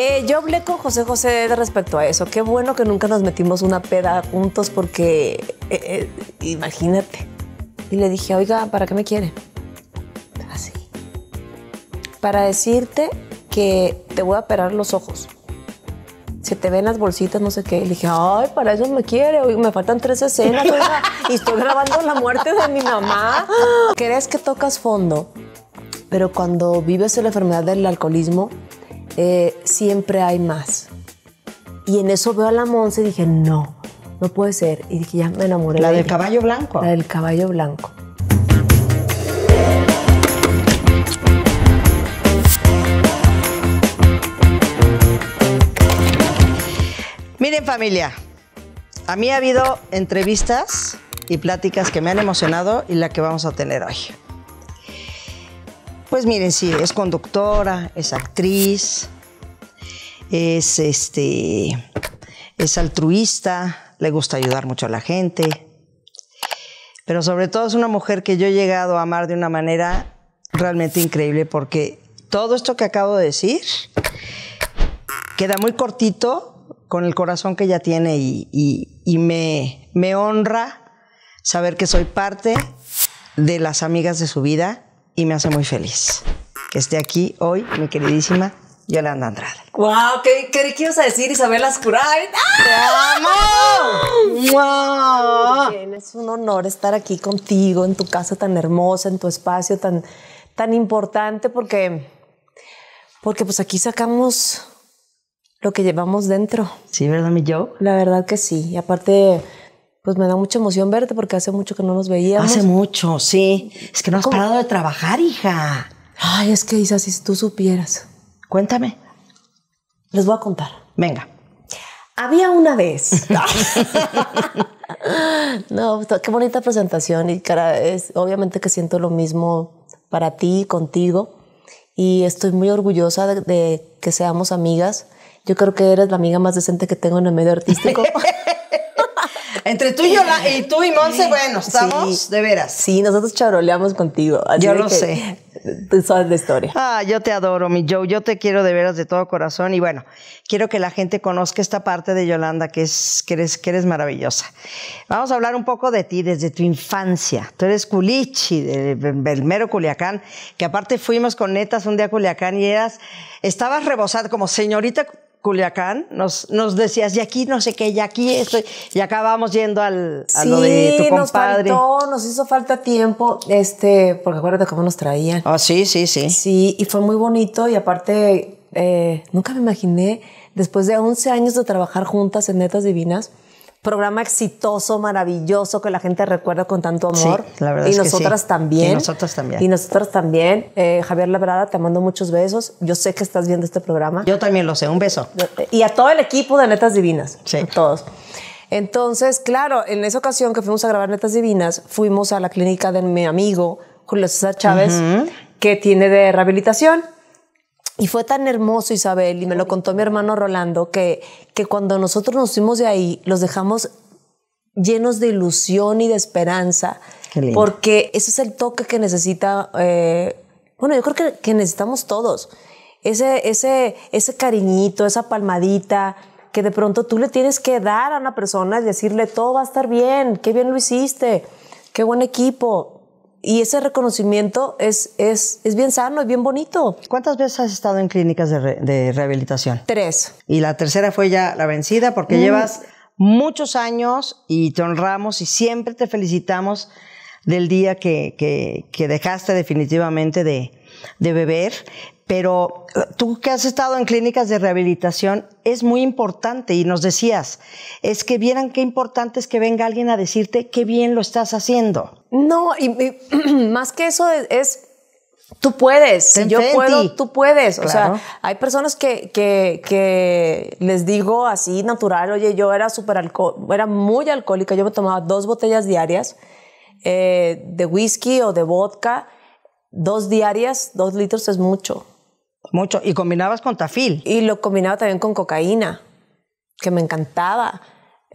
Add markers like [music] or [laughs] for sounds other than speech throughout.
Eh, yo hablé con José José respecto a eso. Qué bueno que nunca nos metimos una peda juntos porque eh, eh, imagínate. Y le dije, oiga, ¿para qué me quiere? Así. Para decirte que te voy a operar los ojos. Se te ven las bolsitas, no sé qué. Y le dije, ay, para eso me quiere. Hoy me faltan tres escenas. y estoy grabando la muerte de mi mamá. ¿Crees que tocas fondo? Pero cuando vives la enfermedad del alcoholismo, eh, siempre hay más. Y en eso veo a la Monse y dije, no, no puede ser. Y dije, ya me enamoré. La del caballo blanco. La del caballo blanco. Miren familia, a mí ha habido entrevistas y pláticas que me han emocionado y la que vamos a tener hoy. Pues miren, sí, es conductora, es actriz, es este es altruista, le gusta ayudar mucho a la gente. Pero sobre todo es una mujer que yo he llegado a amar de una manera realmente increíble porque todo esto que acabo de decir queda muy cortito con el corazón que ella tiene y, me honra saber que soy parte de las amigas de su vida y me hace muy feliz que esté aquí hoy mi queridísima Yolanda Andrade. ¡Wow! ¿Qué, qué, decir, Isabel Ascuray? ¡Te amo! ¡Wow! es un honor estar aquí contigo, en tu casa tan hermosa, en tu espacio tan, tan importante, porque, porque pues aquí sacamos lo que llevamos dentro. Sí, ¿verdad, mi yo? La verdad que sí. Y aparte pues me da mucha emoción verte porque hace mucho que no nos veíamos. Hace mucho, sí. Es que no has parado de trabajar, hija. Ay, es que Isa, si tú supieras. Cuéntame. Les voy a contar. Venga. Había una vez. [laughs] [laughs] no, pues, qué bonita presentación y cara, obviamente que siento lo mismo para ti, contigo y estoy muy orgullosa de, de que seamos amigas. Yo creo que eres la amiga más decente que tengo en el medio artístico. [laughs] Entre tú y yo y tú y Monse, bueno, estamos de veras. Sí, nosotros charoleamos contigo. yo lo sé. Tú sabes la historia. Ah, yo te adoro, mi Joe. Yo te quiero de veras de todo corazón. Y bueno, quiero que la gente conozca esta parte de Yolanda, que, es, que, eres, que eres maravillosa. Vamos a hablar un poco de ti, desde tu infancia. Tú eres culichi, del, del mero Culiacán, que aparte fuimos con netas un día a Culiacán y eras, estabas rebosada como señorita Culiacán, nos, nos decías, y aquí no sé qué, y aquí estoy, y acabamos yendo al, a sí, lo de tu Nos nos hizo falta tiempo, este, porque acuérdate cómo nos traían. Ah, sí, sí, sí. Sí, y fue muy bonito, y aparte, eh, nunca me imaginé, después de 11 años de trabajar juntas en Netas Divinas, programa exitoso, maravilloso, que la gente recuerda con tanto amor. la verdad y es nosotras también. Y nosotras también. Y nosotras también. Javier Labrada, te mando muchos besos. Yo sé que estás viendo este programa. Yo también lo sé. Un beso. Y a todo el equipo de Netas Divinas. Sí. A todos. Entonces, claro, en esa ocasión que fuimos a grabar Netas Divinas, fuimos a la clínica de mi amigo Julio César Chávez, que tiene de rehabilitación. Y fue tan hermoso Isabel, y me lo contó mi hermano Rolando, que, que cuando nosotros nos fuimos de ahí, los dejamos llenos de ilusión y de esperanza, porque ese es el toque que necesita, eh, bueno, yo creo que, que, necesitamos todos, ese, ese, ese cariñito, esa palmadita que de pronto tú le tienes que dar a una persona y decirle, todo va a estar bien, qué bien lo hiciste, qué buen equipo, y ese reconocimiento es, es, bien sano, y bien bonito. ¿Cuántas veces has estado en clínicas de, rehabilitación? Tres. Y la tercera fue ya la vencida porque llevas muchos años y te honramos y siempre te felicitamos del día que, dejaste definitivamente de, de beber, pero eh, tú que has estado en clínicas de rehabilitación, es muy importante y nos decías, es que vieran qué importante es que venga alguien a decirte qué bien lo estás haciendo. No, y, [clears throat] más que eso es, tú puedes, yo puedo, tú puedes. O sea, hay personas que, que, que, les digo así natural, oye, yo era súper era muy alcohólica, yo me tomaba dos botellas diarias eh, de whisky o de vodka, dos diarias, dos litros es mucho. Mucho. Y combinabas con tafil. Y lo combinaba también con cocaína, que me encantaba.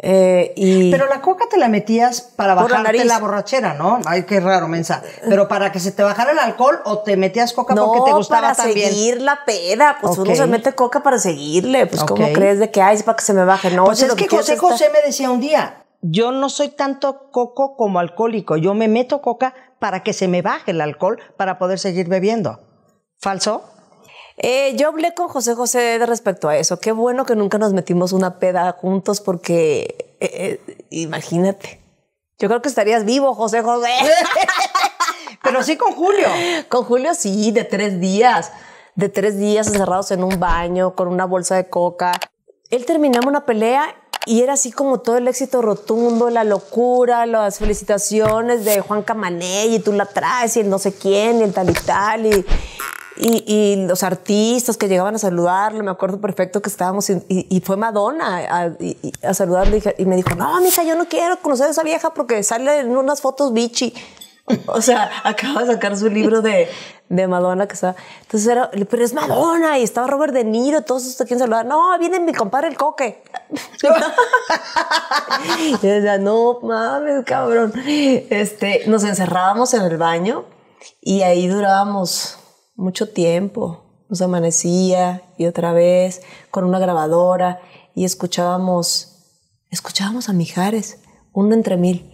Eh, Pero la coca te la metías para bajarte la, borrachera, ¿no? Ay, qué raro, mensa. Pero para que se te bajara el alcohol o te metías coca porque te gustaba para seguir la peda. Pues uno se mete coca para seguirle. Pues como crees de que hay para que se me baje? No, pues es que, José José me decía un día, yo no soy tanto coco como alcohólico. Yo me meto coca para que se me baje el alcohol para poder seguir bebiendo. ¿Falso? Eh, yo hablé con José José de respecto a eso. Qué bueno que nunca nos metimos una peda juntos porque eh, eh, imagínate. Yo creo que estarías vivo, José José. [laughs] Pero sí con Julio. Con Julio sí, de tres días. De tres días encerrados en un baño, con una bolsa de coca. Él terminaba una pelea y era así como todo el éxito rotundo, la locura, las felicitaciones de Juan Camané y tú la traes y el no sé quién y el tal y tal y, los artistas que llegaban a saludarlo. Me acuerdo perfecto que estábamos y, fue Madonna a, a saludarlo y, me dijo, no, mija, yo no quiero conocer a esa vieja porque sale en unas fotos bichi. O sea, acaba de sacar su libro de, de Madonna que estaba. Entonces era, pero es Madonna y estaba Robert De Niro, todos estos quien saludaba. No, viene mi compadre el coque. [laughs] decía, no mames, cabrón. Este, nos encerrábamos en el baño y ahí durábamos mucho tiempo. Nos amanecía y otra vez con una grabadora y escuchábamos, escuchábamos a Mijares, uno entre mil.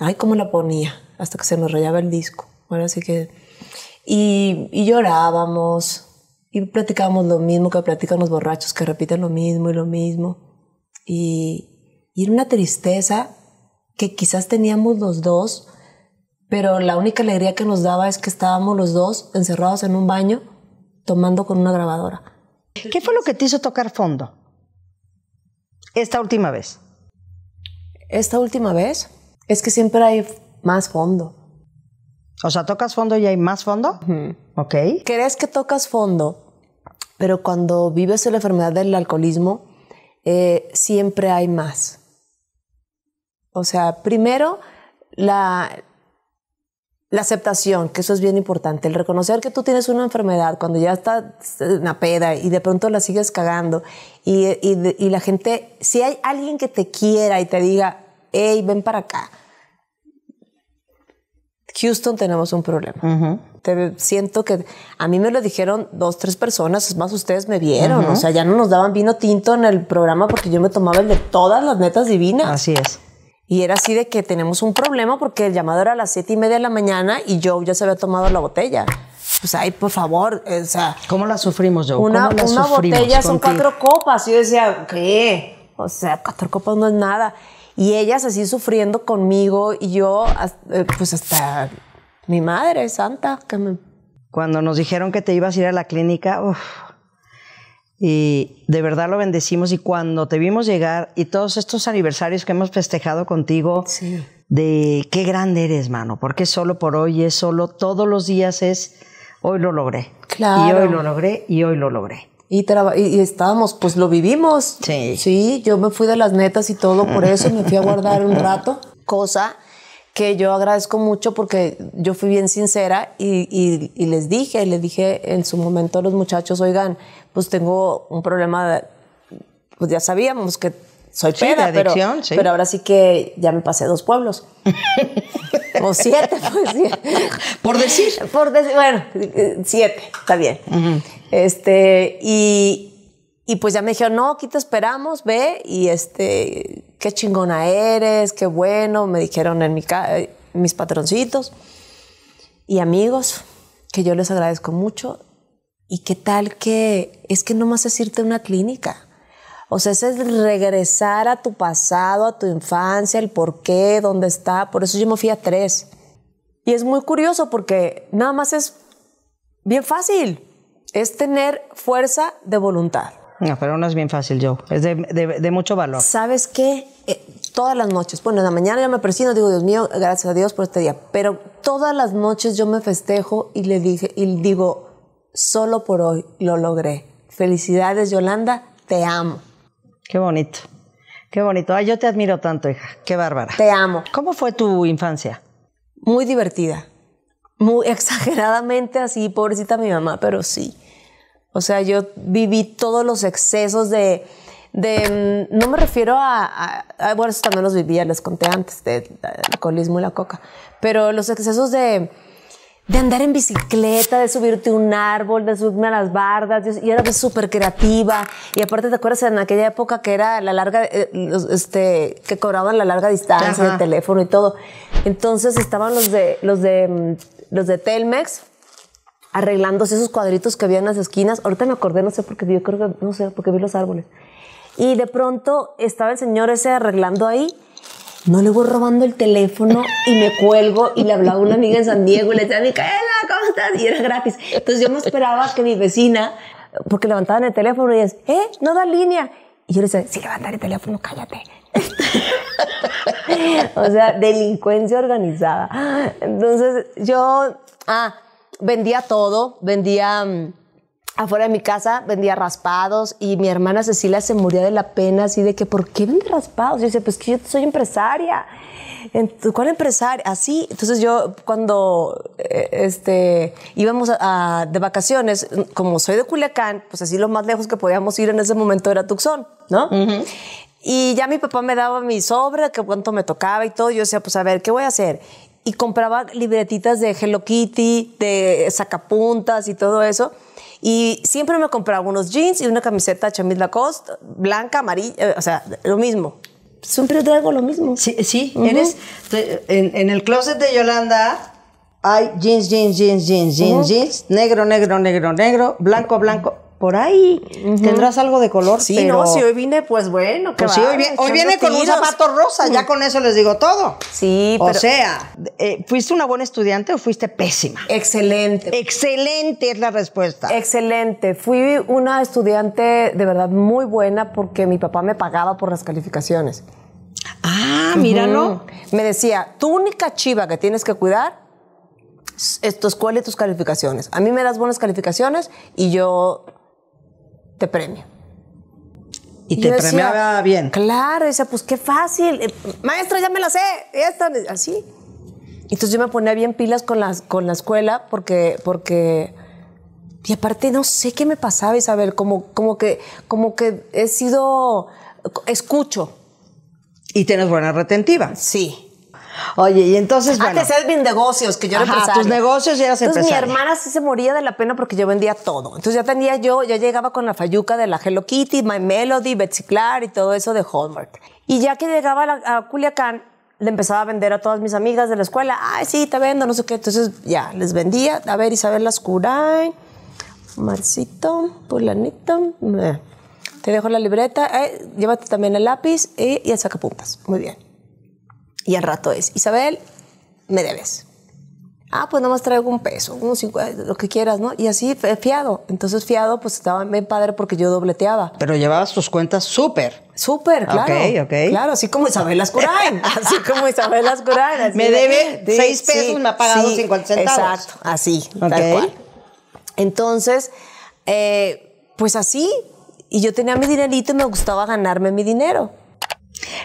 Ay, cómo la ponía, hasta que se nos rayaba el disco. Ahora sí que y, llorábamos y platicábamos lo mismo que platican los borrachos, que repiten lo mismo y lo mismo. Y, y era una tristeza que quizás teníamos los dos, pero la única alegría que nos daba es que estábamos los dos encerrados en un baño tomando con una grabadora. ¿Qué fue lo que te hizo tocar fondo esta última vez? Esta última vez es que siempre hay más fondo. O sea, tocas fondo y hay más fondo. Ok. ¿Crees que tocas fondo? Pero cuando vives la enfermedad del alcoholismo, eh, siempre hay más. O sea, primero, la, la aceptación, que eso es bien importante, el reconocer que tú tienes una enfermedad cuando ya está en la peda y de pronto la sigues cagando y, la gente, si hay alguien que te quiera y te diga, hey, ven para acá, Houston tenemos un problema. Te, siento que a mí me lo dijeron dos, tres personas, es más, ustedes me vieron, o sea, ya no nos daban vino tinto en el programa porque yo me tomaba el de todas las netas divinas. Así es. Y era así de que tenemos un problema porque el llamado era a las siete y media de la mañana y yo ya se había tomado la botella. Pues ay, por favor, o sea. ¿Cómo la sufrimos, Joe? Una, botella son cuatro copas. Y yo decía, ¿qué? O sea, cuatro copas no es nada. Y ellas así sufriendo conmigo y yo, eh, pues hasta mi madre santa Cuando nos dijeron que te ibas a ir a la clínica, uff. Y de verdad lo bendecimos y cuando te vimos llegar y todos estos aniversarios que hemos festejado contigo, de qué grande eres, mano, porque solo por hoy es solo, todos los días es, hoy lo logré. Claro. Y hoy lo logré y hoy lo logré. Y, estábamos, pues lo vivimos. Sí. Sí, yo me fui de las netas y todo por eso, me fui a guardar un rato. Cosa que yo agradezco mucho porque yo fui bien sincera y, y, les dije, les dije en su momento a los muchachos, oigan, pues tengo un problema, de, pues ya sabíamos que soy sí, peda, pero, pero ahora sí que ya me pasé dos pueblos. [laughs] o siete, pues. Por decir. Por decir, bueno, siete, está bien. Este, y, y pues ya me dijeron, no, aquí te esperamos, ve, y este, qué chingona eres, qué bueno, me dijeron en mi mis patroncitos y amigos, que yo les agradezco mucho. Y qué tal que es que no más es irte a una clínica. O sea, es regresar a tu pasado, a tu infancia, el por qué, dónde está. Por eso yo me fui a tres. Y es muy curioso porque nada más es bien fácil es tener fuerza de voluntad. No, pero no es bien fácil, yo Es de, mucho valor. ¿Sabes qué? Eh, todas las noches, bueno, en la mañana ya me persino, digo, Dios mío, gracias a Dios por este día, pero todas las noches yo me festejo y le dije, y digo, solo por hoy lo logré. Felicidades, Yolanda, te amo. Qué bonito, qué bonito. Ay, yo te admiro tanto, hija, qué bárbara. Te amo. ¿Cómo fue tu infancia? Muy divertida, muy [laughs] exageradamente así, pobrecita mi mamá, pero sí. O sea, yo viví todos los excesos de, de mm, no me refiero a, bueno, eso también los vivía, les conté antes, de, alcoholismo y la coca, pero los excesos de, de andar en bicicleta, de subirte un árbol, de subirme a las bardas, y era pues súper creativa. Y aparte, ¿te acuerdas en aquella época que era la larga, eh, este, que cobraban la larga distancia, de teléfono y todo? Entonces estaban los de, los de, mm, los de Telmex, arreglándose esos cuadritos que había en las esquinas. Ahorita me acordé, no sé por qué, yo creo que, no sé, porque vi los árboles. Y de pronto estaba el señor ese arreglando ahí. No le voy robando el teléfono y me cuelgo y le hablaba a una amiga en San Diego y le decía, Micaela, ¿cómo estás? Y era gratis. Entonces yo me esperaba que mi vecina, porque levantaban el teléfono y es, ¿eh? No da línea. Y yo le decía, si levantar el teléfono, cállate. [laughs] o sea, delincuencia organizada. Entonces yo, ah, vendía todo, vendía mm, afuera de mi casa, vendía raspados y mi hermana Cecilia se moría de la pena así de que, ¿por qué vende raspados? yo decía, pues que yo soy empresaria. ¿Cuál empresaria? Así. Entonces yo cuando eh, este, íbamos a, de vacaciones, mm, como soy de Culiacán, pues así lo más lejos que podíamos ir en ese momento era Tucson, ¿no? Y ya mi papá me daba mi sobra, que cuánto me tocaba y todo. Yo decía, pues a ver, ¿qué voy a hacer? y compraba libretitas de Hello Kitty, de sacapuntas y todo eso. Y siempre me compraba unos jeans y una camiseta Chamis Lacoste, blanca, amarilla, eh, o sea, lo mismo. Siempre traigo lo mismo. Sí, sí En, el closet de Yolanda hay jeans, jeans, jeans, jeans, jeans, jeans, negro, negro, negro, negro, blanco, blanco por ahí tendrás algo de color. Sí, no, si hoy vine, pues bueno. Pues hoy, hoy viene con un zapato rosa, ya mm. con eso les digo todo. Sí, O sea, eh, ¿fuiste una buena estudiante o fuiste pésima? Excelente. Excelente es la respuesta. Excelente. Fui una estudiante de verdad muy buena porque mi papá me pagaba por las calificaciones. Ah, míralo. Me decía, tu única chiva que tienes que cuidar es tu escuela y tus calificaciones. A mí me das buenas calificaciones y yo te premio. Y te premiaba bien. Claro, decía, pues qué fácil. Eh, Maestro, ya me la sé. Ya está, así. Entonces yo me ponía bien pilas con, las, con la escuela porque, porque... Y aparte no sé qué me pasaba, Isabel, como, como, que, como que he sido... Escucho. Y tienes buena retentiva. Sí. Oye, y entonces, ah, bueno. Antes mis negocios, que yo era tus negocios ya eras Entonces mi hermana sí se moría de la pena porque yo vendía todo. Entonces ya tenía yo, ya llegaba con la fayuca de la Hello Kitty, My Melody, Betsy Clark y todo eso de Hallmark. Y ya que llegaba a, Culiacán, le empezaba a vender a todas mis amigas de la escuela. Ay, sí, te vendo, no sé qué. Entonces ya, les vendía. A ver, Isabel Lascuray, Marcito, Pulanito. Te dejo la libreta. Eh, llévate también el lápiz y, eh, y el sacapuntas. Muy bien. Y al rato es, Isabel, me debes. Ah, pues nada más traigo un peso, unos 50, lo que quieras, ¿no? Y así fiado. Entonces fiado, pues estaba bien padre porque yo dobleteaba. Pero llevabas tus cuentas súper. Súper, claro. Ok, ok. Claro, así como Isabel Ascurán. [laughs] así como Isabel Ascurán. me debe 6 pesos, me ha pagado 50 centavos. Exacto, así, tal cual. Entonces, eh, pues así, y yo tenía mi dinerito y me gustaba ganarme mi dinero.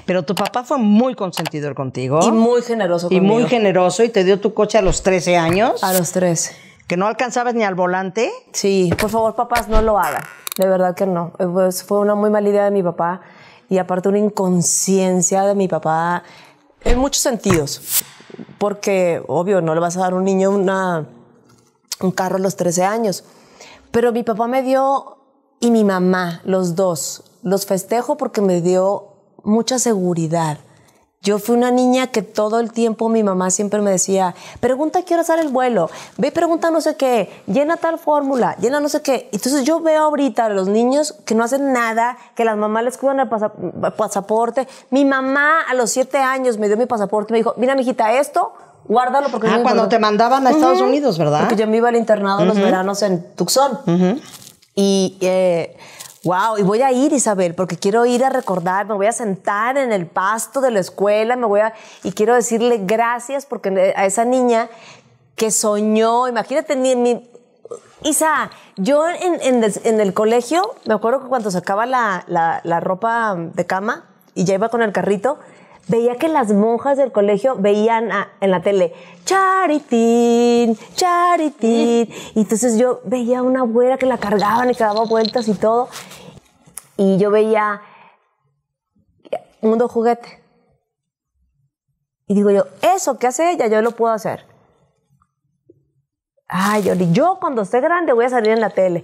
Pero tu papá fue muy consentidor contigo. Y muy generoso contigo. Y muy generoso y te dio tu coche a los 13 años. A los 13. ¿Que no alcanzabas ni al volante? Sí, por favor, papás, no lo hagas. De verdad que no. Eh, pues, fue una muy mala idea de mi papá y aparte una inconsciencia de mi papá en muchos sentidos. Porque, obvio, no le vas a dar a un niño una, un carro a los 13 años. Pero mi papá me dio y mi mamá, los dos, los festejo porque me dio mucha seguridad. Yo fui una niña que todo el tiempo mi mamá siempre me decía, pregunta quiero hacer el vuelo, ve y pregunta no sé qué, llena tal fórmula, llena no sé qué. Entonces yo veo ahorita a los niños que no hacen nada, que las mamás les cuidan el pasaporte. Mi mamá a los siete años me dio mi pasaporte y me dijo, mira mijita, esto guárdalo porque... Ah, cuando te mandaban a Estados Unidos, ¿verdad? Porque yo me iba al internado los veranos en Tucson. Y... Eh, Wow, y voy a ir, Isabel, porque quiero ir a recordar, me voy a sentar en el pasto de la escuela, me voy a y quiero decirle gracias porque eh, a esa niña que soñó, imagínate ni mi Isa, yo en, el, colegio, me acuerdo que cuando sacaba la, la, ropa de cama y ya iba con el carrito, veía que las monjas del colegio veían en la tele Charitín, Charitín. Y entonces yo veía a una abuela que la cargaban y que daba vueltas y todo y yo veía Mundo Juguete. Y digo yo, eso que hace ella, yo lo puedo hacer. Ay, Yoli, yo cuando esté grande voy a salir en la tele.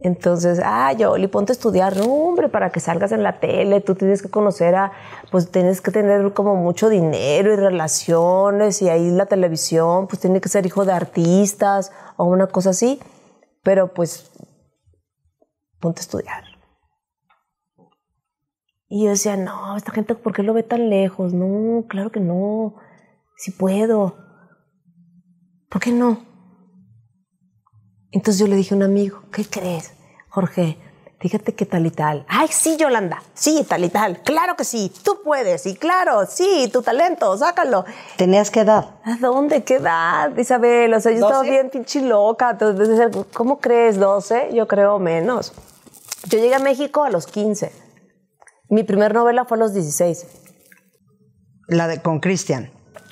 Entonces, ay, Yoli, ponte a estudiar. hombre, para que salgas en la tele, tú tienes que conocer a, pues tienes que tener como mucho dinero y relaciones y ahí la televisión, pues tiene que ser hijo de artistas o una cosa así. Pero pues, ponte a estudiar. Y yo decía, no, esta gente, ¿por qué lo ve tan lejos? No, claro que no, si puedo. ¿Por qué no? Entonces yo le dije a un amigo, ¿qué crees, Jorge? Fíjate qué tal y tal. Ay, sí, Yolanda. Sí, tal y tal. Claro que sí. Tú puedes. Y claro, sí, tu talento, sácalo. ¿Tenías qué edad? ¿A dónde? ¿Qué edad, Isabel? O sea, yo estaba bien pinche loca. ¿Cómo crees? ¿12? Yo creo menos. Yo llegué a México a los 15 mi primer novela fue a los 16. La de con Cristian.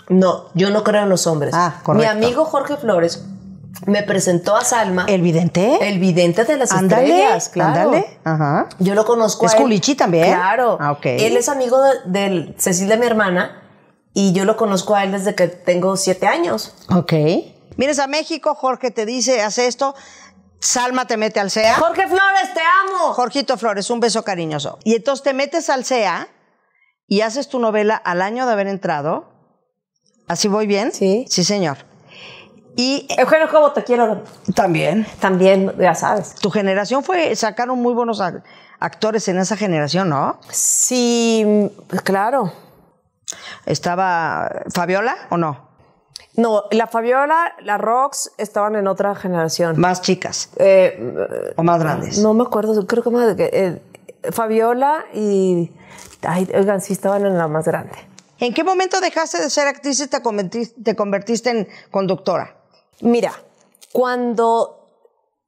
No, yo no creo en los hombres. Ah, correcto. Mi amigo Jorge Flores me presentó a Salma. ¿El vidente? El vidente de las andale, estrellas, claro. Yo lo conozco. ¿Es a él. culichi también? Claro. Ah, él es amigo de, de Cecilia, mi hermana, y yo lo conozco a él desde que tengo siete años. Ok. Mires a México, Jorge te dice, hace esto. Salma te mete al SEA. Jorge Flores, te amo. Jorgito Flores, un beso cariñoso. Y entonces te metes al SEA y haces tu novela al año de haber entrado. ¿Así voy bien? Sí. Sí, señor. Y Eugenio eh, eh, cómo te quiero. También. También, ya sabes. Tu generación fue, sacaron muy buenos actores en esa generación, ¿no? Sí, claro. ¿Estaba Fabiola o no? No, la Fabiola, la Rox estaban en otra generación. Más chicas. Eh, o más grandes. No me acuerdo, creo que más. Eh, Fabiola y. Ay, oigan, sí estaban en la más grande. ¿En qué momento dejaste de ser actriz y te convertiste, en conductora? Mira, cuando,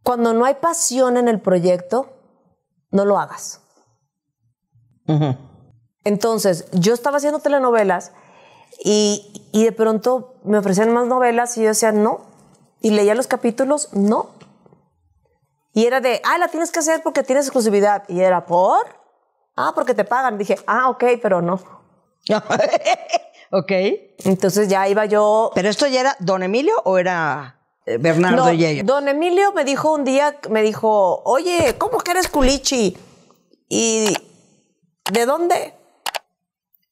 cuando no hay pasión en el proyecto, no lo hagas. Entonces, yo estaba haciendo telenovelas y, de pronto me ofrecían más novelas y yo decía, no. Y leía los capítulos, no. Y era de, ah, la tienes que hacer porque tienes exclusividad. Y era, ¿por? Ah, porque te pagan. Dije, ah, ok, pero no. [laughs] ok. Entonces ya iba yo. ¿Pero esto ya era Don Emilio o era eh, Bernardo no, Don Emilio me dijo un día, me dijo, oye, ¿cómo que eres culichi? Y, ¿de dónde?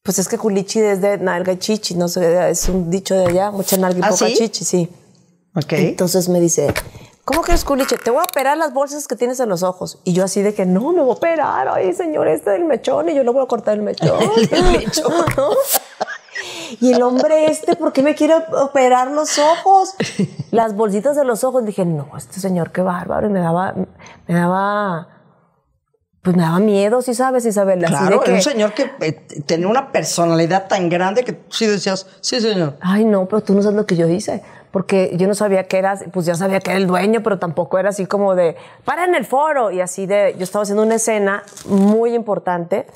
Pues es que culichi es de nalga y chichi, no sé, es un dicho de allá, mucha nalga y ¿Ah, poca chichi, sí. Ok. Entonces me dice, ¿cómo que es Te voy a operar las bolsas que tienes en los ojos. Y yo así de que, no, me voy a operar, ay, señor, este del mechón, y yo lo voy a cortar el mechón. [laughs] el mechón. [laughs] y el hombre este, ¿por qué me quiere operar los ojos? [laughs] Las bolsitas de los ojos. Dije, no, este señor, qué bárbaro. Y me daba, me daba pues me daba miedo, ¿sí sabes, Isabel. claro, de que... un señor que eh, tenía una personalidad tan grande que sí decías, sí, señor. Ay, no, pero tú no sabes lo que yo hice. Porque yo no sabía que eras, pues ya sabía que era el dueño, pero tampoco era así como de, para en el foro. Y así de, yo estaba haciendo una escena muy importante,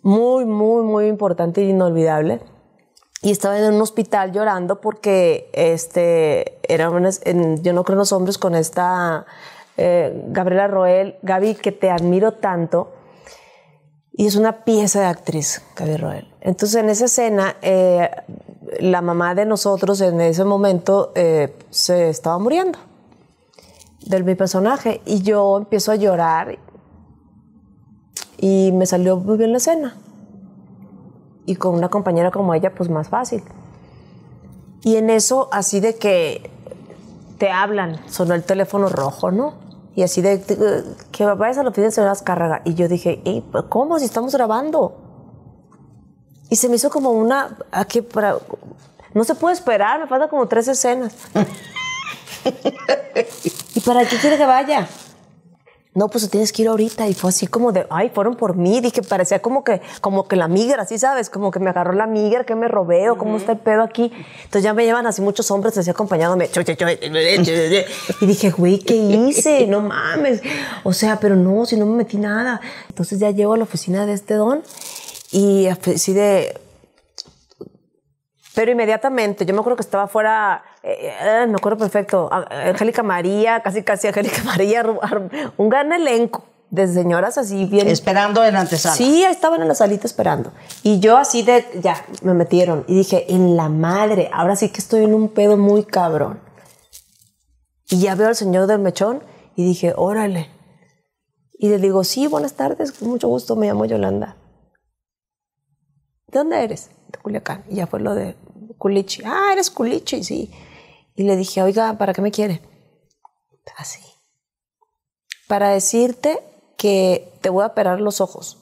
muy, muy, muy importante e inolvidable. Y estaba en un hospital llorando porque este, era yo no creo en los hombres con esta eh, Gabriela Roel, Gaby, que te admiro tanto. Y es una pieza de actriz, Gaby Roel. Entonces, en esa escena, eh, la mamá de nosotros en ese momento eh, se estaba muriendo de mi personaje. Y yo empiezo a llorar y me salió muy bien la escena. Y con una compañera como ella, pues más fácil. Y en eso, así de que te hablan, sonó el teléfono rojo, ¿no? Y así de, que vayas a la oficina de Azcárraga. Y yo dije, Ey, ¿cómo? Si estamos grabando. Y se me hizo como una, aquí para, no se puede esperar, me faltan como tres escenas. [laughs] ¿Y para qué quiere que vaya? no, pues tienes que ir ahorita. Y fue así como de, ay, fueron por mí. Dije, parecía como que, como que la migra, ¿sí sabes? Como que me agarró la migra, que me robeo, cómo está el pedo aquí. Entonces ya me llevan así muchos hombres, así acompañándome. y dije, güey, ¿qué hice? No mames. O sea, pero no, si no me metí nada. Entonces ya llego a la oficina de este don y eh, así de, pero inmediatamente, yo me acuerdo que estaba fuera, eh, eh, me acuerdo perfecto, Angélica María, casi casi Angélica [laughs] María, un gran elenco de señoras así bien. Esperando en antesala. Sí, estaban en la salita esperando. Y yo así de, ya, me metieron. Y dije, en la madre, ahora sí que estoy en un pedo muy cabrón. Y ya veo al señor del mechón y dije, órale. Y le digo, sí, buenas tardes, con mucho gusto, me llamo Yolanda. ¿De dónde eres? De Culiacán. Y ya fue lo de, Ah, eres culichi, sí. Y le dije, oiga, ¿para qué me quiere? Así. Para decirte que te voy a operar los ojos.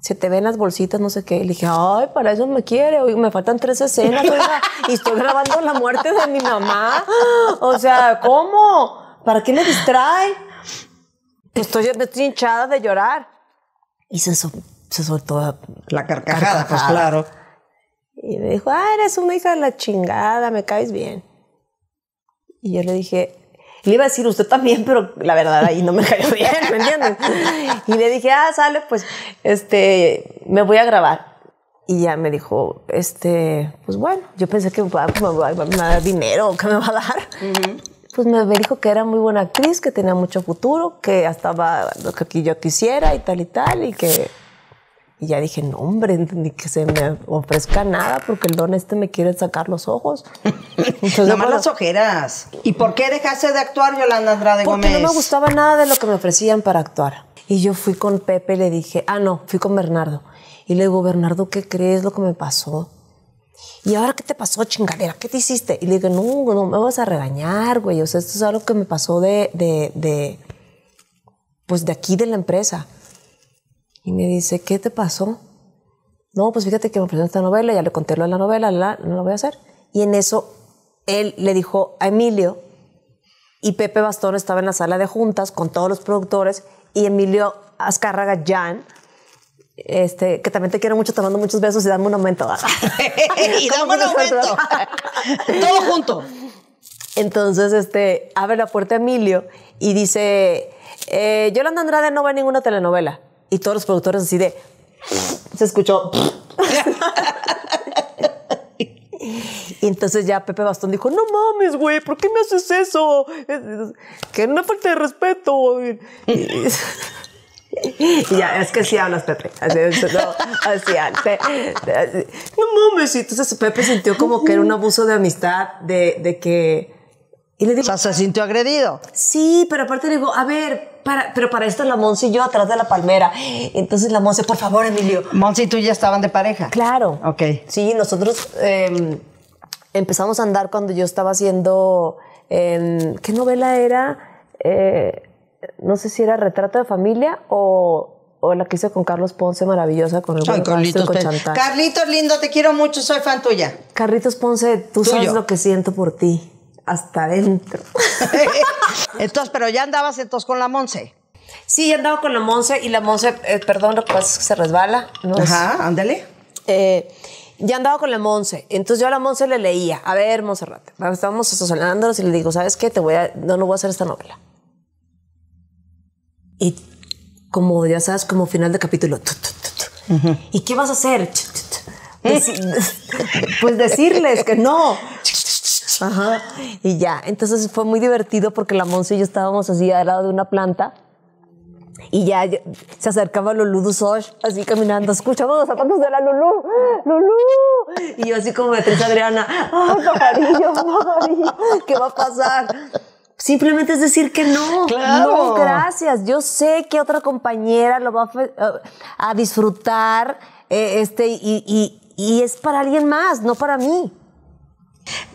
Se te ven las bolsitas, no sé qué. Y le dije, ay, para eso me quiere. Oiga, me faltan tres escenas, oiga, y estoy grabando la muerte de mi mamá. O sea, ¿cómo? ¿Para qué me distrae? Estoy, estoy hinchada de llorar. Y se, soltó la carcajada, pues claro. Y me dijo, ah, eres una hija de la chingada, me caes bien. Y yo le dije, le iba a decir usted también, pero la verdad ahí no me [laughs] cayó bien, ¿me entiendes? Y le dije, ah, sale, pues, este, me voy a grabar. Y ya me dijo, este, pues bueno, yo pensé que me, va, a dar dinero, que me va a dar? Pues me dijo que era muy buena actriz, que tenía mucho futuro, que estaba lo que yo quisiera y tal y tal, y que y ya dije, no, hombre, ni que se me ofrezca nada porque el don este me quiere sacar los ojos. [laughs] Nomás las ojeras. ¿Y por qué dejaste de actuar, Yolanda Andrade Gómez? Porque no me gustaba nada de lo que me ofrecían para actuar. Y yo fui con Pepe y le dije, ah, no, fui con Bernardo. Y le digo, Bernardo, ¿qué crees lo que me pasó? ¿Y ahora qué te pasó, chingadera? ¿Qué te hiciste? Y le digo, no, no me vas a regañar, güey. O sea, esto es algo que me pasó de, de, de pues de aquí de la empresa y me dice, ¿qué te pasó? No, pues fíjate que me presentó esta novela, ya le conté lo de la novela, no lo voy a hacer. Y en eso él le dijo a Emilio, y Pepe Bastón estaba en la sala de juntas con todos los productores, y Emilio Azcárraga Jan, este, que también te quiero mucho, te mando muchos besos y dame un aumento. [laughs] [laughs] y dame un aumento. [laughs] Todo junto. Entonces, este, abre la puerta Emilio y dice, eh, Yolanda Andrade no ve ninguna telenovela. Y todos los productores así de... Se escuchó... Y entonces ya Pepe Bastón dijo, no mames, güey, ¿por qué me haces eso? Que una falta de respeto. y ya, es que sí hablas, Pepe. Así, no, no mames. Y entonces Pepe sintió como que era un abuso de amistad, de que o se sintió agredido. Sí, pero aparte le digo, a ver, para, pero para esto la Monse y yo atrás de la palmera. Entonces la Monse, por favor, Emilio. Monse y tú ya estaban de pareja. Claro. Ok. Sí, nosotros em, empezamos a andar cuando yo estaba haciendo, em, ¿qué novela era? Eh, no sé si era Retrato de Familia o la que hice con Carlos Ponce, maravillosa, con el Carlitos, con Carlitos, lindo, te quiero mucho, soy fan tuya. Carlitos Ponce, tú sabes lo que siento por ti hasta adentro. [laughs] entonces, pero ya andabas entonces con la Monse. Sí, ya andaba con la Monse y la Monse, eh, perdón, lo que pasa es que se resbala. ¿no? Ajá, ándale. Eh, ya andaba con la Monse. Entonces yo a la Monse le leía, a ver, Monserrat, estábamos asesorándonos y le digo, ¿sabes qué? Te voy a, no, no voy a hacer esta novela. Y como, ya sabes, como final de capítulo. ¿Y qué vas a hacer? Pues, [laughs] [laughs] pues decirles que no. Ajá. Y ya, entonces fue muy divertido porque la Monse y yo estábamos así al lado de una planta y ya se acercaba Lulú Sosh así caminando, escuchamos los zapatos de la Lulú, Lulú. Y yo así como Beatriz Adriana, ay pajarillo, [laughs] ¿Qué va a pasar? Simplemente es decir que no. Claro. gracias. Yo sé que otra compañera lo va a, eh, disfrutar, eh, este, y, y es para alguien más, no para mí.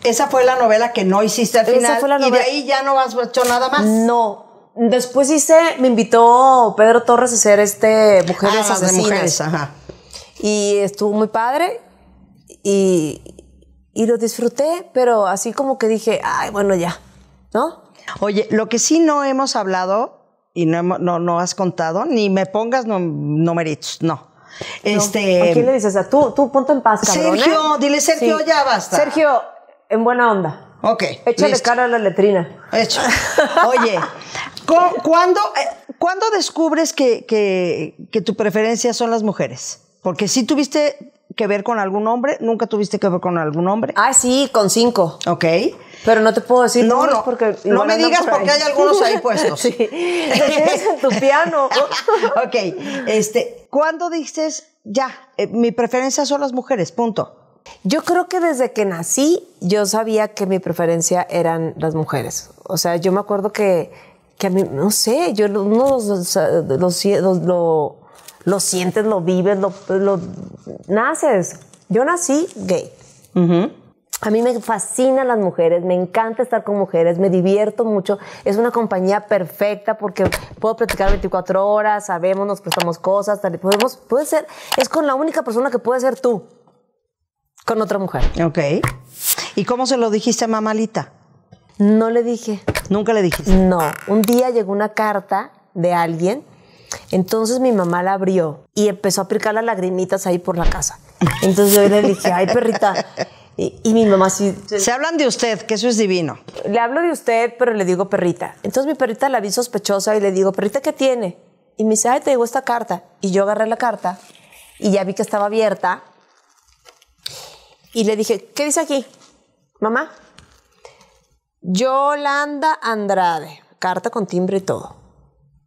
Esa fue la novela que no hiciste al final. Y de ahí ya no has hecho nada más. No. Después hice, me invitó Pedro Torres a hacer este Mujeres ah, Asesinas. Y estuvo muy padre. Y, y lo disfruté, pero así como que dije, ay, bueno, ya, ¿no? Oye, lo que sí no hemos hablado y no, no, has contado, ni me pongas numeritos, no. no. Este, ¿A quién le dices? A tú, tú ponte en paz, Sergio, ¿eh? dile Sergio, ya basta. Sergio, en buena onda. Ok. Échale cara a la letrina. Hecho. [laughs] Oye, eh, ¿cuándo, descubres que, que, tu preferencia son las mujeres? Porque si tuviste que ver con algún hombre, nunca tuviste que ver con algún hombre. Ah, sí, con cinco. Ok. Pero no te puedo decir no, no porque no me digas porque hay algunos ahí puestos. [laughs] [laughs] tu piano. ok. Este, ¿cuándo dices ya, eh, mi preferencia son las mujeres? Punto. Yo creo que desde que nací yo sabía que mi preferencia eran las mujeres. O sea, yo me acuerdo que, que a mí, no sé, yo uno los, lo, sientes, lo vives, lo, naces. Yo nací gay. A mí me fascinan las mujeres, me encanta estar con mujeres, me divierto mucho. Es una compañía perfecta porque puedo platicar 24 horas, sabemos, nos prestamos cosas, tal, podemos, puede ser, es con la única persona que puede ser tú. Con otra mujer. Ok. ¿Y cómo se lo dijiste a mamalita? No le dije. ¿Nunca le dijiste? No. Un día llegó una carta de alguien. Entonces mi mamá la abrió y empezó a aplicar las lagrimitas ahí por la casa. Entonces yo le dije, ay, perrita. Y, mi mamá sí. Se hablan de usted, que eso es divino. Le hablo de usted, pero le digo perrita. Entonces mi perrita la vi sospechosa y le digo, perrita, ¿qué tiene? Y me dice, ay, te digo esta carta. Y yo agarré la carta y ya vi que estaba abierta y le dije, ¿qué dice aquí? Mamá, Yolanda Andrade, carta con timbre y todo.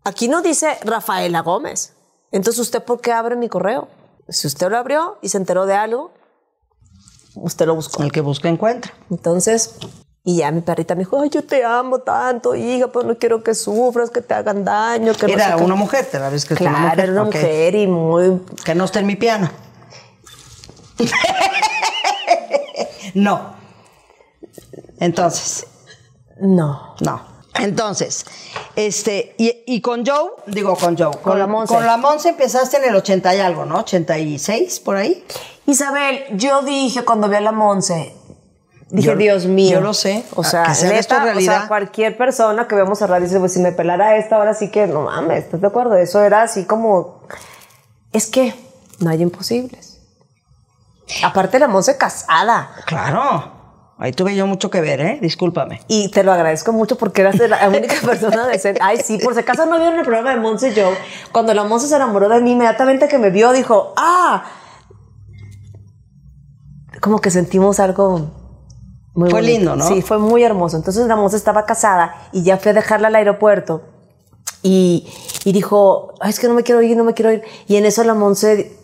Aquí no dice Rafaela Gómez. Entonces, ¿usted por qué abre mi correo? Si usted lo abrió y se enteró de algo, usted lo buscó. El que busca encuentra. Entonces, y ya mi perrita me dijo, yo te amo tanto, hija, pues no quiero que sufras, que te hagan daño. Que era una mujer, te la ves que claro, una mujer. era una mujer y muy... Que no esté en mi piano. [laughs] No. Entonces. No. No. Entonces, este, y, con Joe, digo con Joe, con, la Monse. Con la empezaste en el 80 y algo, ¿no? 86, por ahí. Isabel, yo dije cuando vi a la Monse, dije, Dios mío. Yo lo sé. O sea, ah, en esta realidad. cualquier persona que veamos a dice, pues si me pelara esta, ahora sí que no mames, ¿estás de acuerdo? Eso era así como, es que no hay imposibles. Aparte, la Monse casada. Claro. Ahí tuve yo mucho que ver, ¿eh? Discúlpame. Y te lo agradezco mucho porque eras la [laughs] única persona ser, Ay, sí, por si acaso no vieron el programa de Monse y yo. Cuando la Monse se enamoró de mí, inmediatamente que me vio, dijo, ¡ah! Como que sentimos algo muy Fue lindo, ¿no? Sí, fue muy hermoso. Entonces la Monse estaba casada y ya fue a dejarla al aeropuerto. Y, dijo, Ay, es que no me quiero ir, no me quiero ir. Y en eso la Monse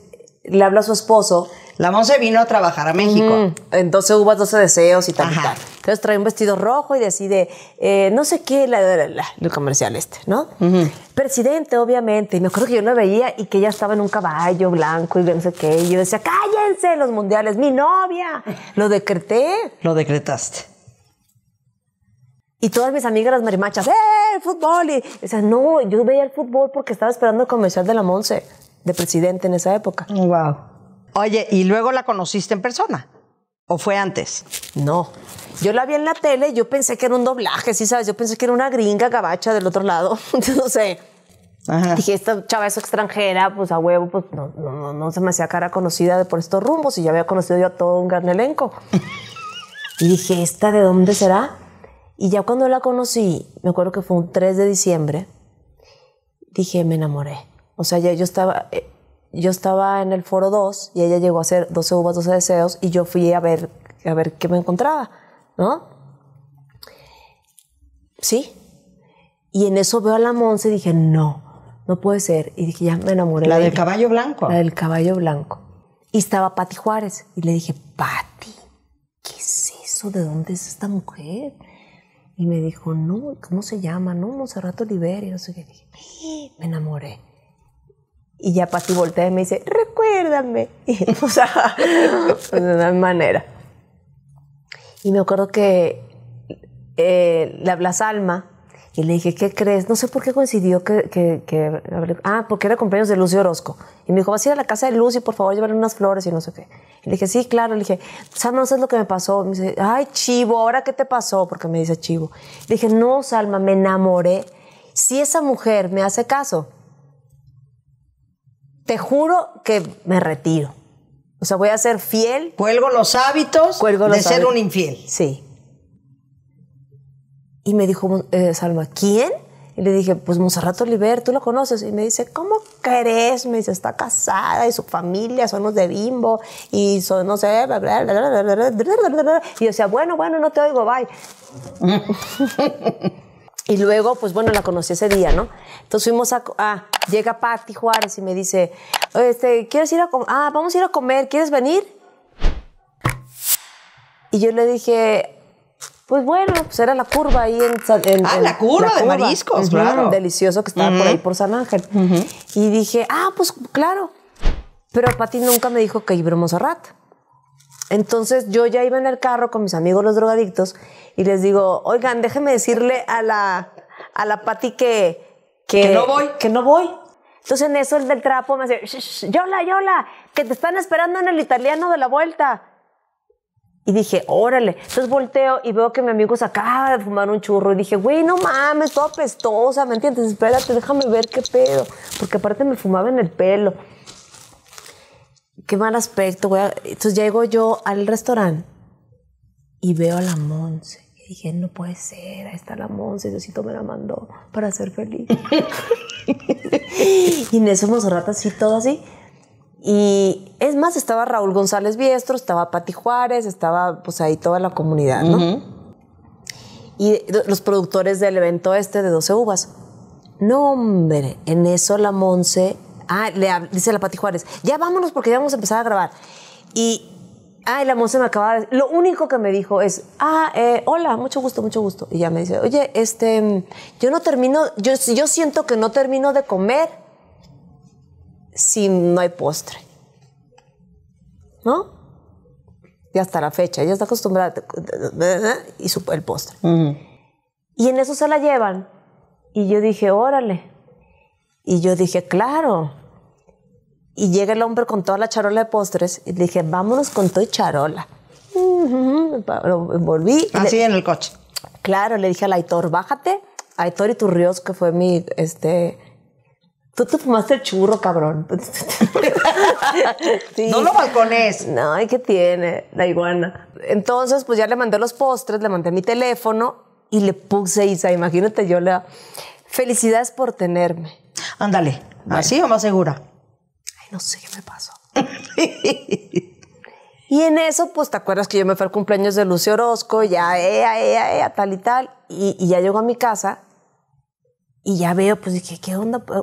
le habla a su esposo la Monse vino a trabajar a México. entonces hubo 12 deseos y tal. Y tal. Entonces trae un vestido rojo y decide, eh, no sé qué, la, el comercial este, ¿no? Presidente, obviamente. Y me acuerdo que yo no veía y que ella estaba en un caballo blanco y no sé qué. Y yo decía, cállense los mundiales, mi novia. Lo decreté. Lo decretaste. Y todas mis amigas, las marimachas, ¡eh, fútbol! Y sea, no, yo veía el fútbol porque estaba esperando el comercial de la Monse, de presidente en esa época. ¡Wow! Oye, ¿y luego la conociste en persona? ¿O fue antes? No. Yo la vi en la tele, y yo pensé que era un doblaje, ¿sí sabes? Yo pensé que era una gringa gabacha del otro lado. [laughs] no sé. Dije, esta chava es extranjera, pues a huevo, pues no, no, no, se me hacía cara conocida por estos rumbos y ya había conocido yo a todo un gran elenco. [laughs] y dije, ¿esta de dónde será? Y ya cuando la conocí, me acuerdo que fue un 3 de diciembre, dije, me enamoré. O sea, ya yo estaba, eh, yo estaba en el foro 2 y ella llegó a hacer 12 uvas, 12 deseos y yo fui a ver, a ver qué me encontraba, ¿no? Sí. Y en eso veo a la Monse y dije, no, no puede ser. Y dije, ya me enamoré. La del caballo blanco. La del caballo blanco. Y estaba Pati Juárez. Y le dije, Pati, ¿qué es eso? ¿De dónde es esta mujer? Y me dijo, no, ¿cómo se llama? No, Monserrato Oliverio Y no sé Y dije, me enamoré. Y ya Pati voltea y me dice, recuérdame. [laughs] Y, o sea, de una manera. Y me acuerdo que eh, le hablas Alma y le dije, ¿qué crees? No sé por qué coincidió que, Ah, porque era cumpleaños de Lucio Orozco. Y me dijo, vas a ir a la casa de Lucy, por favor, llevarle unas flores y no sé qué. le dije, sí, claro. Le dije, Salma, no sé lo que me pasó. Me dice, ay, chivo, ¿ahora qué te pasó? Porque me dice chivo. Le dije, no, Salma, me enamoré. Si esa mujer me hace caso, te juro que me retiro. O sea, voy a ser fiel. Cuelgo los hábitos de ser un infiel. Sí. Y me dijo ¿salva Salma, ¿quién? Y le dije, pues Monserrat Oliver, tú lo conoces. Y me dice, ¿cómo crees? Me dice, está casada y su familia son los de bimbo y son, no sé, bla, bla, bla, bla, bla, bla, bla, bla. Y yo decía, bueno, bueno, no te oigo, bye. Y luego, pues bueno, la conocí ese día, ¿no? Entonces fuimos a... Ah, llega Patti Juárez y me dice, este, ¿quieres ir a comer? Ah, vamos a ir a comer, ¿quieres venir? Y yo le dije, pues bueno, pues era la curva ahí en... en ah, la, curva de mariscos, Delicioso que estaba por ahí, por San Ángel. Y dije, ah, pues claro. Pero Patti nunca me dijo que iba a rat entonces yo ya iba en el carro con mis amigos los drogadictos y les digo, oigan, déjeme decirle a la, a la Pati que, que, no voy. Que no voy. Entonces en eso el del trapo me dice, Yola, Yola, que te están esperando en el italiano de la vuelta. Y dije, órale. Entonces volteo y veo que mi amigo se acaba de fumar un churro. Y dije, güey, no mames, todo apestosa, ¿me entiendes? Espérate, déjame ver qué pedo. Porque aparte me fumaba en el pelo qué mal aspecto. güey. Entonces llego yo al restaurante y veo a la Monse. Y dije, no puede ser, ahí está la Monse, Diosito me la mandó para ser feliz. y [laughs] en eso Monserrat así, todo así. Y es más, estaba Raúl González Biestro, estaba Pati Juárez, estaba pues ahí toda la comunidad, ¿no? Y los productores del evento este de 12 uvas. No, hombre, en eso la Monse Ah, dice la Pati Juárez, ya vámonos porque ya vamos a empezar a grabar. Y, ay, la moza me acababa de... Lo único que me dijo es, ah, eh, hola, mucho gusto, mucho gusto. Y ya me dice, oye, este, yo no termino, yo, yo siento que no termino de comer si no hay postre. ¿No? Y hasta la fecha, ella está acostumbrada y su, el postre. Y en eso se la llevan. Y yo dije, órale. Y yo dije, claro, y llega el hombre con toda la charola de postres y le dije, vámonos con toda charola. Lo envolví. Así en el coche. Claro, le dije al Aitor, bájate. Aitor y tu Turrios, que fue mi, este, Tú te fumaste el churro, cabrón. [laughs] No lo balcones. No, ¿y qué tiene? La iguana. Entonces, pues ya le mandé los postres, le mandé mi teléfono y le puse Isa. Imagínate, yo le. Felicidades por tenerme. Ándale, así o más segura no sé qué me pasó. [laughs] y en eso, pues, ¿te acuerdas que yo me fui al cumpleaños de Lucio Orozco? Ya, ea, eh, eh, eh, ea, tal y tal. Y, ya llego a mi casa y ya veo, pues dije, ¿qué onda? Pues,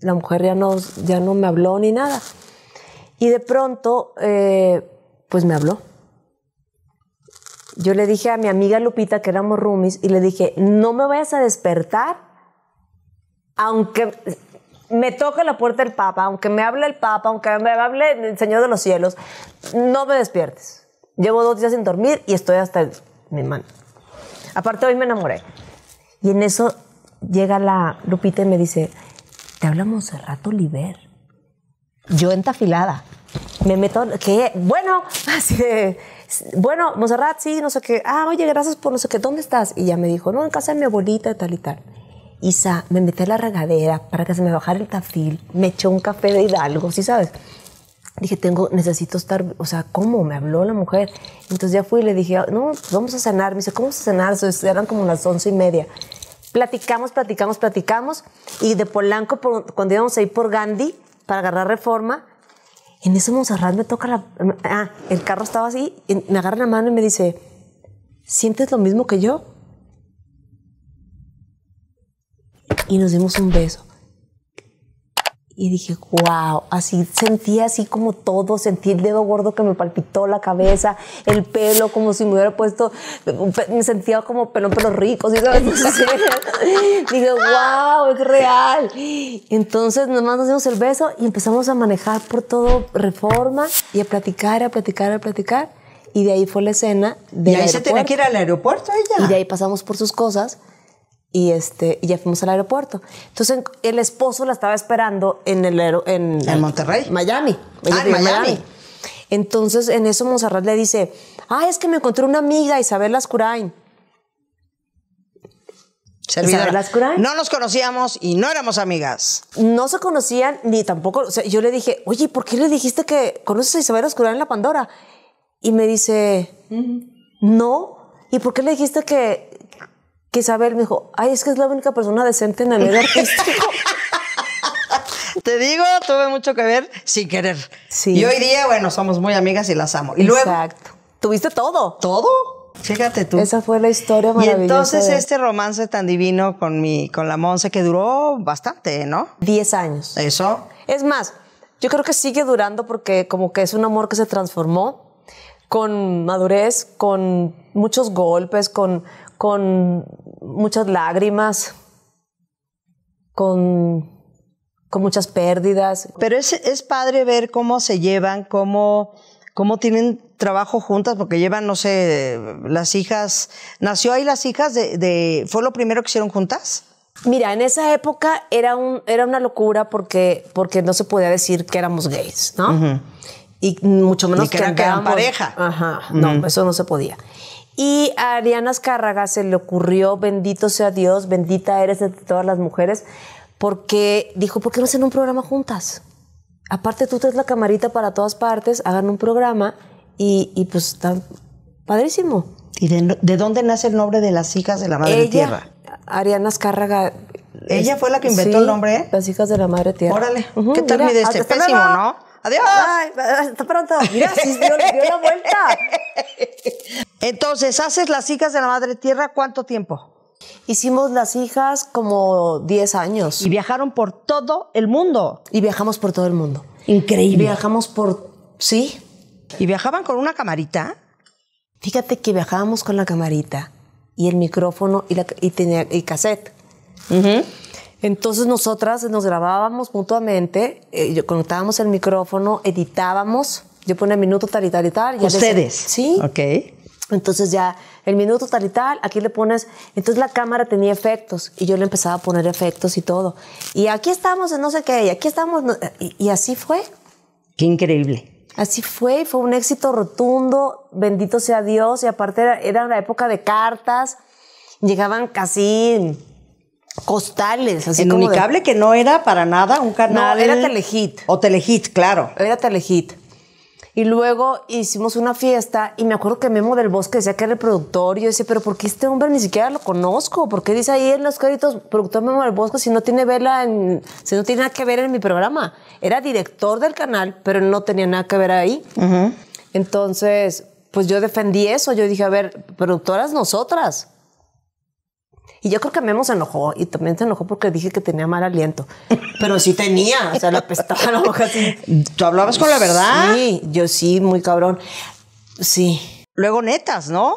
la mujer ya no, ya no me habló ni nada. Y de pronto, pues me habló. Yo le dije a mi amiga Lupita, que éramos roomies, y le dije, no me vayas a despertar, aunque me toca la puerta el Papa, aunque me hable el Papa, aunque me hable el Señor de los cielos, no me despiertes. Llevo dos días sin dormir y estoy hasta el, mi mano. Aparte, hoy me enamoré. Y en eso llega la Lupita y me dice: Te hablamos Monserrat rato, Liber. Yo entafilada. Me meto, que bueno, [laughs] así de, bueno, Monserrat, sí, no sé qué. Ah, oye, gracias por no sé qué, ¿dónde estás? Y ya me dijo, no, en casa de mi abuelita y tal y tal. Isa, me metí a la regadera para que se me bajara el tafil, me echó un café de Hidalgo, ¿sí sabes? Dije, tengo, necesito estar, o sea, ¿cómo? Me habló la mujer. Entonces ya fui y le dije, no, vamos a cenar. Me dice, ¿cómo se a cenar? eran como las once y media. Platicamos, platicamos, platicamos. Y de Polanco, cuando íbamos a ir por Gandhi para agarrar reforma, en ese Monserrat me toca la... Ah, el carro estaba así, me agarra la mano y me dice, ¿sientes lo mismo que yo? y nos dimos un beso. Y dije, wow, así sentía así como todo, sentí el dedo gordo que me palpitó la cabeza, el pelo, como si me hubiera puesto, me sentía como pelón, pero rico, ¿sí [laughs] dije, wow, es real. Entonces nomás nos dimos el beso y empezamos a manejar por todo reforma y a platicar, a platicar, a platicar. Y de ahí fue la escena de... Y ahí se tenía que ir al aeropuerto ella. Y de ahí pasamos por sus cosas y este ya fuimos al aeropuerto. Entonces el esposo la estaba esperando en el en, ¿En Monterrey, ah, Miami. Miami. Entonces en eso Monserrat le dice, "Ah, es que me encontré una amiga, Isabel Lascurain." Isabel Ascurain No nos conocíamos y no éramos amigas. No se conocían ni tampoco, o sea, yo le dije, "Oye, ¿por qué le dijiste que conoces a Isabel Ascurain en la Pandora?" Y me dice, "No, ¿y por qué le dijiste que que saber, me dijo, ay, es que es la única persona decente en el medio artístico. [laughs] Te digo, tuve mucho que ver sin querer. Y hoy día, bueno, somos muy amigas y las amo. Y Exacto. Tuviste todo. Todo. Fíjate tú. Esa fue la historia maravillosa. Y entonces este romance tan divino con mi, con la Monse que duró bastante, ¿no? Diez años. Eso. Es más, yo creo que sigue durando porque como que es un amor que se transformó con madurez, con muchos golpes, con con muchas lágrimas, con, muchas pérdidas. Pero es, es, padre ver cómo se llevan, cómo, cómo tienen trabajo juntas, porque llevan, no sé, las hijas. ¿Nació ahí las hijas? de, ¿Fue lo primero que hicieron juntas? Mira, en esa época era, un, era una locura porque, porque no se podía decir que éramos gays, ¿no? Y mucho menos que, que, eran, pareja. Ajá, no, eso no se podía. Y a Ariana Azcárraga se le ocurrió, bendito sea Dios, bendita eres de todas las mujeres, porque dijo, ¿por qué no hacen un programa juntas? Aparte tú traes la camarita para todas partes, hagan un programa y, pues está padrísimo. ¿Y de, dónde nace el nombre de las hijas de la Madre Tierra? Ariana Azcárraga. ¿Ella fue la que inventó el nombre? ¿eh? Las hijas de la Madre Tierra. Órale, ¿qué tal este? Pésimo, ¿no? Adiós. Ay, hasta pronto. Mira, sí, dio, dio la vuelta. [laughs] Entonces, ¿haces las hijas de la Madre Tierra cuánto tiempo? Hicimos las hijas como 10 años. Y viajaron por todo el mundo. Y viajamos por todo el mundo. Increíble. viajamos por... Sí. ¿Y viajaban con una camarita? Fíjate que viajábamos con la camarita y el micrófono y, la, y tenía, y cassette. Entonces nosotras nos grabábamos mutuamente, eh, Yo conectábamos el micrófono, editábamos. Yo ponía minuto tal y tal y tal. ¿Ustedes? sí. Ok. Entonces ya el minuto tal y tal, aquí le pones, entonces la cámara tenía efectos y yo le empezaba a poner efectos y todo. Y aquí estamos en no sé qué, y aquí estamos, y, así fue. Qué increíble. Así fue, fue un éxito rotundo, bendito sea Dios, y aparte era, una la época de cartas, llegaban casi costales. Así que no era para nada un canal. No, era Telehit. O Telehit, claro. Era Telehit. Y luego hicimos una fiesta y me acuerdo que Memo del Bosque decía que era el productor. Y yo decía, pero ¿por qué este hombre ni siquiera lo conozco? ¿Por qué dice ahí en los créditos productor Memo del Bosque si no tiene vela en, si no tiene nada que ver en mi programa? Era director del canal, pero no tenía nada que ver ahí. Entonces, pues yo defendí eso. Yo dije, a ver, productoras nosotras. Y yo creo que Memo se enojó y también se enojó porque dije que tenía mal aliento. Pero sí tenía, o sea, la pestaba ¿Tú hablabas con la verdad? Sí, yo sí, muy cabrón. Sí. Luego netas, ¿no?